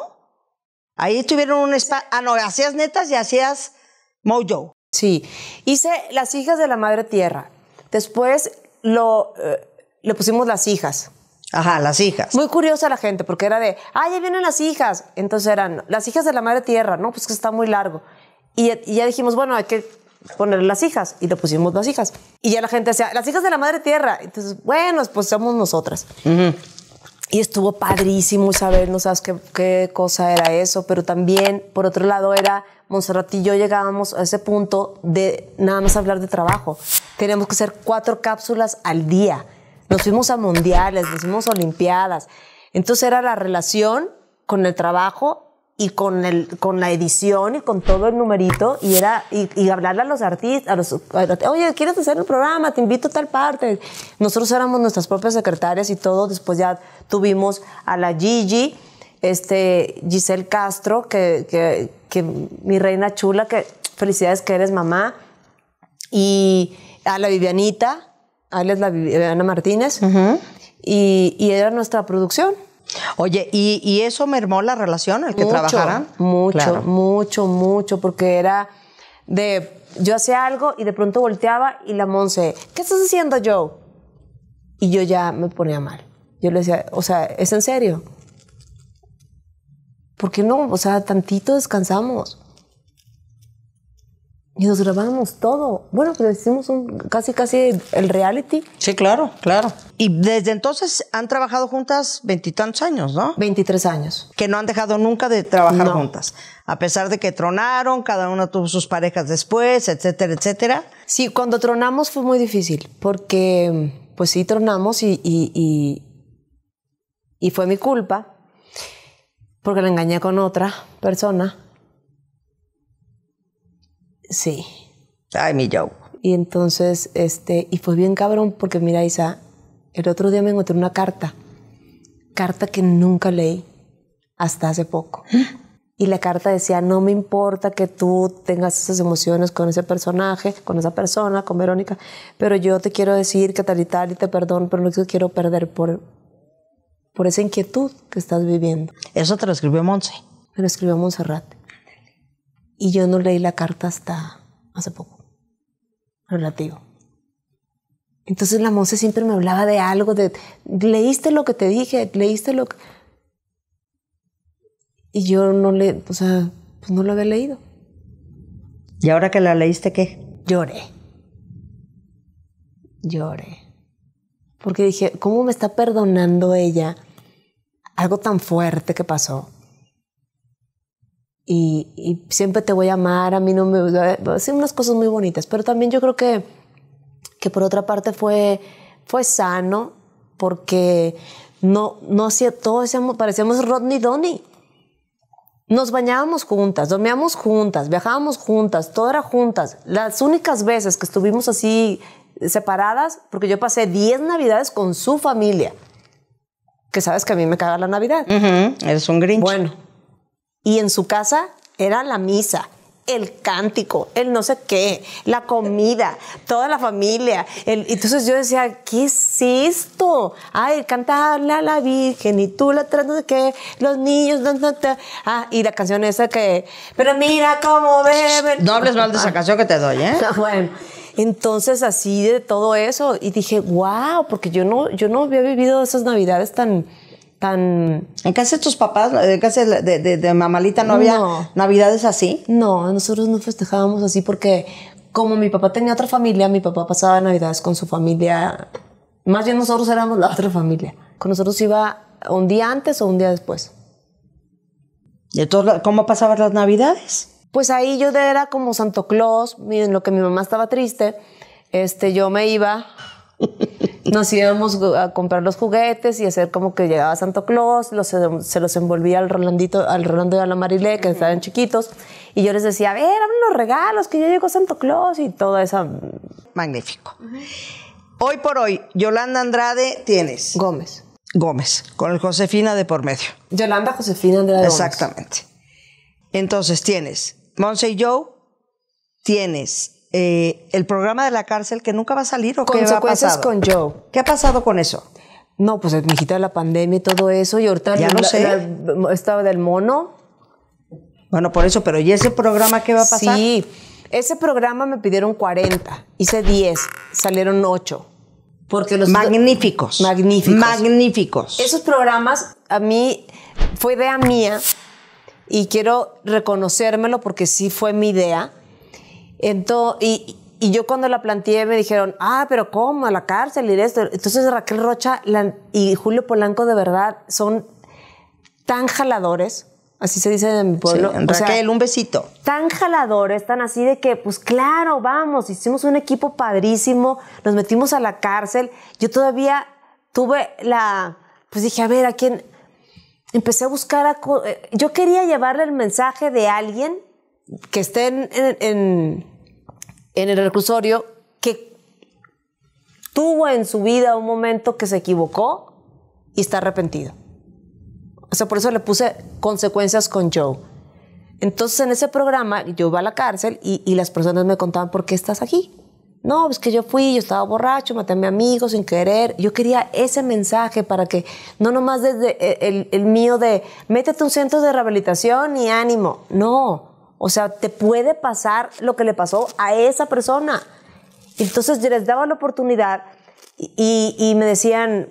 Ahí tuvieron un espacio. Ah, no, hacías netas y hacías mojo. Sí. Hice Las hijas de la madre tierra. Después lo, eh, le pusimos las hijas. Ajá, las hijas. Muy curiosa la gente, porque era de, ah, ya vienen las hijas. Entonces eran las hijas de la madre tierra, ¿no? Pues que está muy largo. Y, ya dijimos, bueno, hay que poner las hijas. Y le pusimos las hijas. Y ya la gente decía, las hijas de la madre tierra. Entonces, bueno, pues somos nosotras. Y estuvo padrísimo saber, no sabes qué, qué cosa era eso, pero también, por otro lado, era Monserrat y yo llegábamos a ese punto de nada más hablar de trabajo. Teníamos que hacer cuatro cápsulas al día. Nos fuimos a mundiales, nos fuimos a olimpiadas. Entonces era la relación con el trabajo y con el con la edición y con todo el numerito y era y, hablarle a los artistas a oye quieres hacer un programa te invito a tal parte nosotros éramos nuestras propias secretarias y todo después ya tuvimos a la Gigi este Giselle Castro que, que, que mi reina chula que felicidades que eres mamá y a la Vivianita ella es la Viviana eh, Martínez, y, era nuestra producción. Oye, ¿y, eso mermó la relación, el que trabajaran? Mucho, mucho, mucho, porque era de, yo hacía algo y de pronto volteaba y la Monse, ¿qué estás haciendo, Joe? Y yo ya me ponía mal. Yo le decía, o sea, ¿es en serio? ¿Por qué no? O sea, tantito descansamos y nos grabamos todo. Bueno, pues hicimos un, casi, casi el reality. Sí, claro, claro. Y desde entonces han trabajado juntas veintitantos años, ¿no? Veintitrés años. Que no han dejado nunca de trabajar juntas. A pesar de que tronaron, cada una tuvo sus parejas después, etcétera, etcétera. Sí, cuando tronamos fue muy difícil porque, pues sí, tronamos y, y, y, y fue mi culpa porque la engañé con otra persona Sí. Ay, mi Joe. Y entonces, este, y fue bien cabrón porque mira, Isa, el otro día me encontré una carta, carta que nunca leí hasta hace poco. Y la carta decía, no me importa que tú tengas esas emociones con ese personaje, con esa persona, con Verónica, pero yo te quiero decir que tal y tal y te perdón, pero no te quiero perder por, por esa inquietud que estás viviendo. Eso te lo escribió Monse. Me lo escribió Monserrate. Y yo no leí la carta hasta hace poco, relativo. Entonces la Monse siempre me hablaba de algo, de, leíste lo que te dije, leíste lo que... Y yo no le, o sea, pues no lo había leído. ¿Y ahora que la leíste qué? Lloré. Lloré. Porque dije, ¿cómo me está perdonando ella algo tan fuerte que pasó? y, siempre te voy a amar, a mí no me... decir unas cosas muy bonitas, pero también yo creo que, que por otra parte fue, fue sano porque no, no hacía, todo parecíamos Rodney Donny. Nos bañábamos juntas, dormíamos juntas, viajábamos juntas, todo era juntas. Las únicas veces que estuvimos así separadas, porque yo pasé 10 navidades con su familia, que sabes que a mí me caga la Navidad. Eres un grinch. Bueno, y en su casa era la misa, el cántico, el no sé qué, la comida, toda la familia. entonces yo decía, ¿qué es esto? Ay, cantarle a la Virgen y tú la no de qué, los niños. Ah, y la canción esa que. Pero mira cómo beben. No hables mal de esa canción que te doy, ¿eh? [laughs] bueno. Entonces así de todo eso y dije, wow, porque yo no, yo no había vivido esas navidades tan, tan... ¿En casa de tus papás, en casa de, mamalita no, había navidades así? No, nosotros no festejábamos así porque como mi papá tenía otra familia, mi papá pasaba navidades con su familia. Más bien nosotros éramos la otra familia. Con nosotros iba un día antes o un día después. ¿Y entonces cómo pasaban las navidades? Pues ahí yo era como Santo Claus, miren, lo que mi mamá estaba triste, este, yo me iba [laughs] nos íbamos a comprar los juguetes y hacer como que llegaba Santo Claus, los, se los envolvía al Rolandito, al Rolando y a la Marilé, que estaban chiquitos, y yo les decía, a ver, abren los regalos, que ya llegó Santo Claus y todo eso Magnífico. Hoy por hoy, Yolanda Andrade tienes... Gómez. Gómez, con el Josefina de por medio. Yolanda Josefina Andrade Exactamente. Entonces tienes Monse y Joe, tienes eh, el programa de la cárcel que nunca va a salir o qué va con Joe. ¿Qué ha pasado con eso? No, pues mi hijita la pandemia y todo eso, y ahorita ya no sé. estaba del mono. Bueno, por eso, pero ¿y ese programa qué va a pasar? Sí, ese programa me pidieron 40, hice 10, salieron 8. Porque los magníficos. Magníficos. Magníficos. Esos programas a mí fue idea mía y quiero reconocérmelo porque sí fue mi idea entonces, y, yo cuando la planteé me dijeron, ah, pero ¿cómo? A la cárcel y esto. Entonces Raquel Rocha y Julio Polanco de verdad son tan jaladores, así se dice en mi pueblo. Raquel, un besito. Tan jaladores, tan así de que, pues claro, vamos, hicimos un equipo padrísimo, nos metimos a la cárcel. Yo todavía tuve la, pues dije, a ver, ¿a quién? Empecé a buscar, a, eh, yo quería llevarle el mensaje de alguien que esté en en el reclusorio que tuvo en su vida un momento que se equivocó y está arrepentido. O sea, por eso le puse consecuencias con Joe. Entonces en ese programa yo iba a la cárcel y, las personas me contaban, ¿por qué estás aquí? No, es pues que yo fui, yo estaba borracho, maté a mi amigo sin querer. Yo quería ese mensaje para que, no nomás desde eh, el, el mío de, métete un centro de rehabilitación y ánimo. No, o sea, te puede pasar lo que le pasó a esa persona. Entonces yo les daba la oportunidad y, me decían,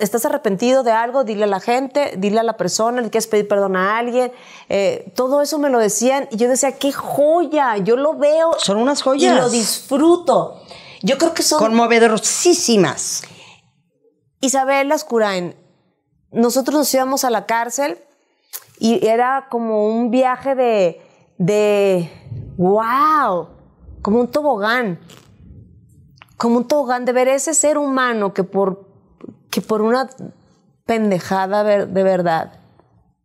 ¿estás arrepentido de algo? Dile a la gente, dile a la persona, le quieres pedir perdón a alguien. Eh, todo eso me lo decían y yo decía, qué joya, yo lo veo. Son unas joyas. Y lo disfruto. Yo creo que son... Conmovedorosísimas. Isabel Ascurain, nosotros nos íbamos a la cárcel y era como un viaje de de, wow, como un tobogán, como un tobogán de ver ese ser humano que por, que por una pendejada de verdad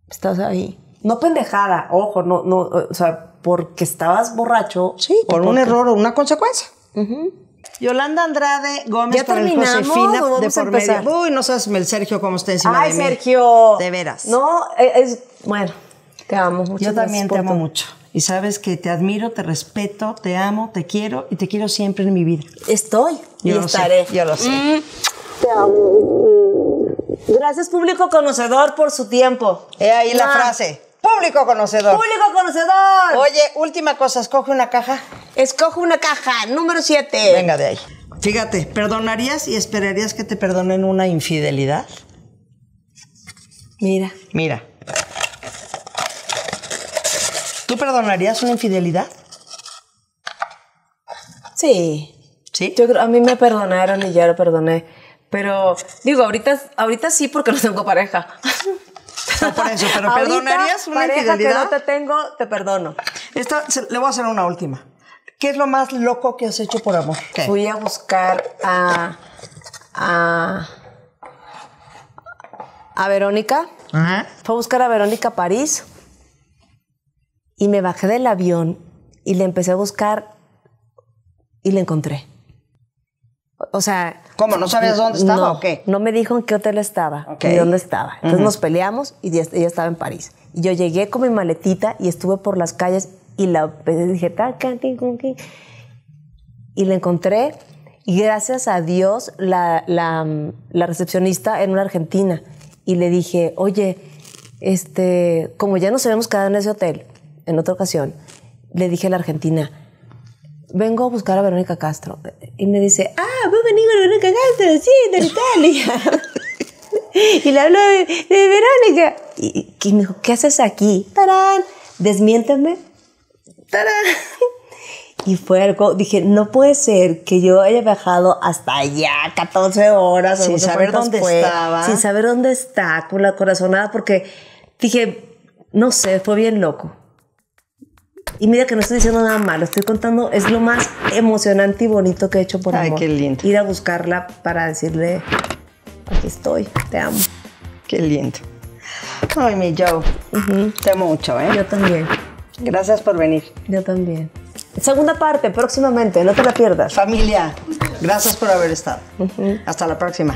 estás ahí. No pendejada, ojo, no, no, o sea, porque estabas borracho. Sí, por un error o una consecuencia. Yolanda Andrade Gómez ¿Ya terminamos, Josefina de por medio. Uy, no sabes, el Sergio, cómo está encima Ay, de Sergio. De veras. No, e, es, bueno. Te amo mucho. Yo también te amo mucho. Y sabes que te admiro, te respeto, te amo, te quiero y te quiero siempre en mi vida. Estoy y estaré. yo lo sé. Mm. Te amo. Mm. Gracias, público conocedor, por su tiempo. He ahí la frase. Público conocedor. Público conocedor. Oye, última cosa, escoge una caja. Escoge una caja, número 7. Venga de ahí. Fíjate, ¿perdonarías y esperarías que te perdonen una infidelidad? Mira. Mira. ¿Tú perdonarías una infidelidad? Sí. ¿Sí? Yo creo, a mí me perdonaron y ya lo perdoné. Pero digo, ahorita, ahorita sí porque no tengo pareja. No por eso, pero [laughs] ¿perdonarías una infidelidad? Que no te tengo, te perdono. Esto. le voy a hacer una última. ¿Qué es lo más loco que has hecho por amor? Fui a buscar a, a, a Verónica. Ajá. Fue a buscar a Verónica París me bajé del avión y le empecé a buscar y le encontré. O sea... ¿Cómo? ¿No sabías dónde estaba no, o qué? No me dijo en qué hotel estaba, y dónde estaba. Entonces nos peleamos y ella estaba en París. Y yo llegué con mi maletita y estuve por las calles y la dije... Y la encontré y gracias a Dios la, recepcionista era una argentina. Y le dije, oye, este, como ya nos habíamos quedado en ese hotel, en otra ocasión, le dije a la argentina, vengo a buscar a Verónica Castro. Y me dice, ah, a venir con Verónica Castro, sí, de Italia. [laughs] y le hablo de, Verónica. Y, me dijo, ¿qué haces aquí? Tarán, desmiénteme. Tarán. [laughs] Y fue algo, dije, no puede ser que yo haya viajado hasta allá 14 horas sin saber dónde estaba. Sin saber dónde está, con la corazonada, porque dije, no sé, fue bien loco. Y mira que no estoy diciendo nada malo, estoy contando, es lo más emocionante y bonito que he hecho por Ay, qué lindo. Ir a buscarla para decirle, aquí estoy, te amo. Qué lindo. Ay, mi Joe, te amo mucho, ¿eh? Yo también. Gracias por venir. Yo también. Segunda parte, próximamente, no te la pierdas. Familia, gracias por haber estado. Hasta la próxima.